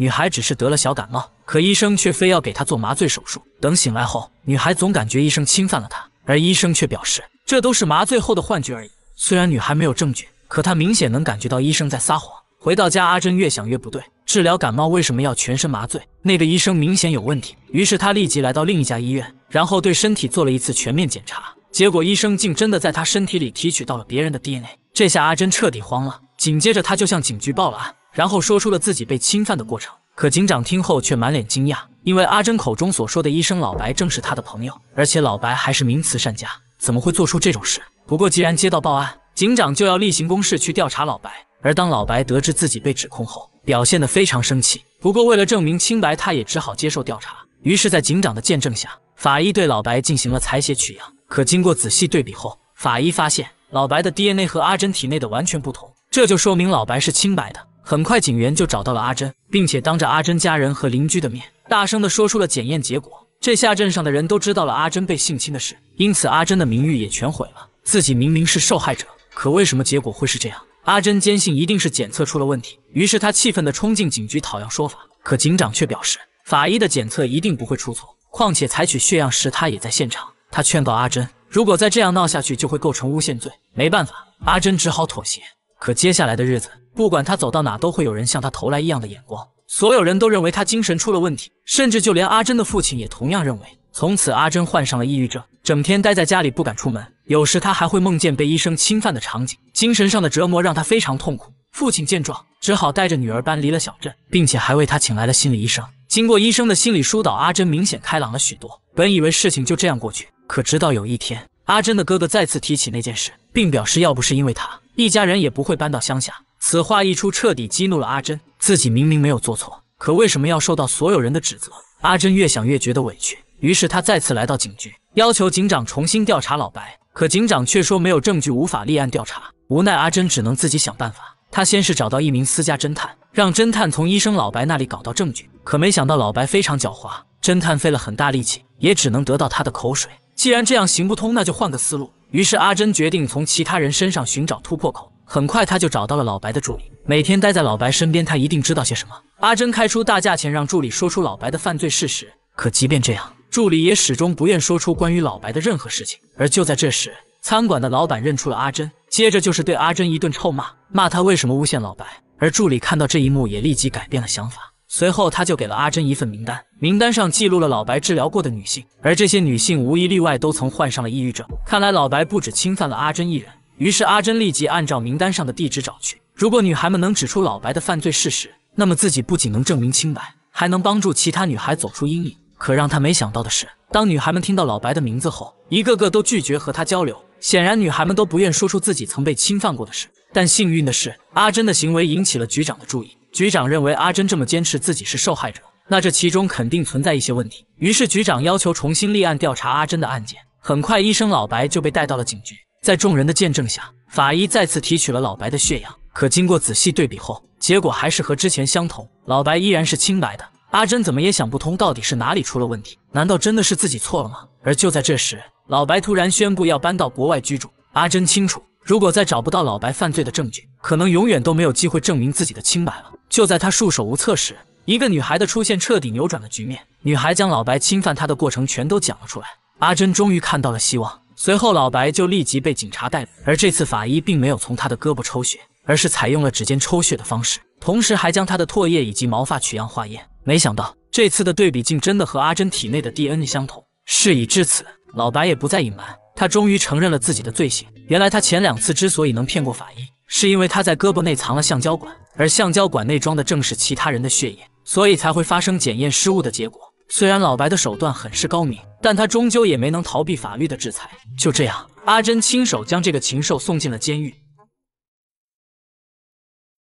女孩只是得了小感冒，可医生却非要给她做麻醉手术。等醒来后，女孩总感觉医生侵犯了她，而医生却表示这都是麻醉后的幻觉而已。虽然女孩没有证据，可她明显能感觉到医生在撒谎。回到家，阿珍越想越不对，治疗感冒为什么要全身麻醉？那个医生明显有问题。于是她立即来到另一家医院，然后对身体做了一次全面检查。结果医生竟真的在她身体里提取到了别人的 DNA。这下阿珍彻底慌了，紧接着她就向警局报了案。然后说出了自己被侵犯的过程，可警长听后却满脸惊讶，因为阿珍口中所说的医生老白正是他的朋友，而且老白还是名慈善家，怎么会做出这种事？不过既然接到报案，警长就要例行公事去调查老白。而当老白得知自己被指控后，表现得非常生气。不过为了证明清白，他也只好接受调查。于是，在警长的见证下，法医对老白进行了采血取样。可经过仔细对比后，法医发现老白的 DNA 和阿珍体内的完全不同，这就说明老白是清白的。很快，警员就找到了阿珍，并且当着阿珍家人和邻居的面，大声的说出了检验结果。这下镇上的人都知道了阿珍被性侵的事，因此阿珍的名誉也全毁了。自己明明是受害者，可为什么结果会是这样？阿珍坚信一定是检测出了问题，于是他气愤的冲进警局讨要说法。可警长却表示，法医的检测一定不会出错，况且采取血样时他也在现场。他劝告阿珍，如果再这样闹下去，就会构成诬陷罪。没办法，阿珍只好妥协。可接下来的日子。不管他走到哪，都会有人向他投来异样的眼光。所有人都认为他精神出了问题，甚至就连阿珍的父亲也同样认为。从此，阿珍患上了抑郁症，整天待在家里不敢出门。有时，他还会梦见被医生侵犯的场景，精神上的折磨让他非常痛苦。父亲见状，只好带着女儿搬离了小镇，并且还为他请来了心理医生。经过医生的心理疏导，阿珍明显开朗了许多。本以为事情就这样过去，可直到有一天，阿珍的哥哥再次提起那件事，并表示要不是因为他，一家人也不会搬到乡下。此话一出，彻底激怒了阿珍。自己明明没有做错，可为什么要受到所有人的指责？阿珍越想越觉得委屈，于是她再次来到警局，要求警长重新调查老白。可警长却说没有证据，无法立案调查。无奈，阿珍只能自己想办法。她先是找到一名私家侦探，让侦探从医生老白那里搞到证据。可没想到老白非常狡猾，侦探费了很大力气，也只能得到他的口水。既然这样行不通，那就换个思路。于是阿珍决定从其他人身上寻找突破口。很快他就找到了老白的助理，每天待在老白身边，他一定知道些什么。阿珍开出大价钱让助理说出老白的犯罪事实，可即便这样，助理也始终不愿说出关于老白的任何事情。而就在这时，餐馆的老板认出了阿珍，接着就是对阿珍一顿臭骂，骂他为什么诬陷老白。而助理看到这一幕，也立即改变了想法，随后他就给了阿珍一份名单，名单上记录了老白治疗过的女性，而这些女性无一例外都曾患上了抑郁症。看来老白不止侵犯了阿珍一人。于是阿珍立即按照名单上的地址找去。如果女孩们能指出老白的犯罪事实，那么自己不仅能证明清白，还能帮助其他女孩走出阴影。可让他没想到的是，当女孩们听到老白的名字后，一个个都拒绝和他交流。显然，女孩们都不愿说出自己曾被侵犯过的事。但幸运的是，阿珍的行为引起了局长的注意。局长认为阿珍这么坚持自己是受害者，那这其中肯定存在一些问题。于是局长要求重新立案调查阿珍的案件。很快，医生老白就被带到了警局。在众人的见证下，法医再次提取了老白的血样。可经过仔细对比后，结果还是和之前相同，老白依然是清白的。阿珍怎么也想不通，到底是哪里出了问题？难道真的是自己错了吗？而就在这时，老白突然宣布要搬到国外居住。阿珍清楚，如果再找不到老白犯罪的证据，可能永远都没有机会证明自己的清白了。就在他束手无策时，一个女孩的出现彻底扭转了局面。女孩将老白侵犯她的过程全都讲了出来，阿珍终于看到了希望。随后，老白就立即被警察逮捕。而这次法医并没有从他的胳膊抽血，而是采用了指尖抽血的方式，同时还将他的唾液以及毛发取样化验。没想到，这次的对比竟真的和阿珍体内的 DNA 相同。事已至此，老白也不再隐瞒，他终于承认了自己的罪行。原来，他前两次之所以能骗过法医，是因为他在胳膊内藏了橡胶管，而橡胶管内装的正是其他人的血液，所以才会发生检验失误的结果。虽然老白的手段很是高明，但他终究也没能逃避法律的制裁。就这样，阿珍亲手将这个禽兽送进了监狱。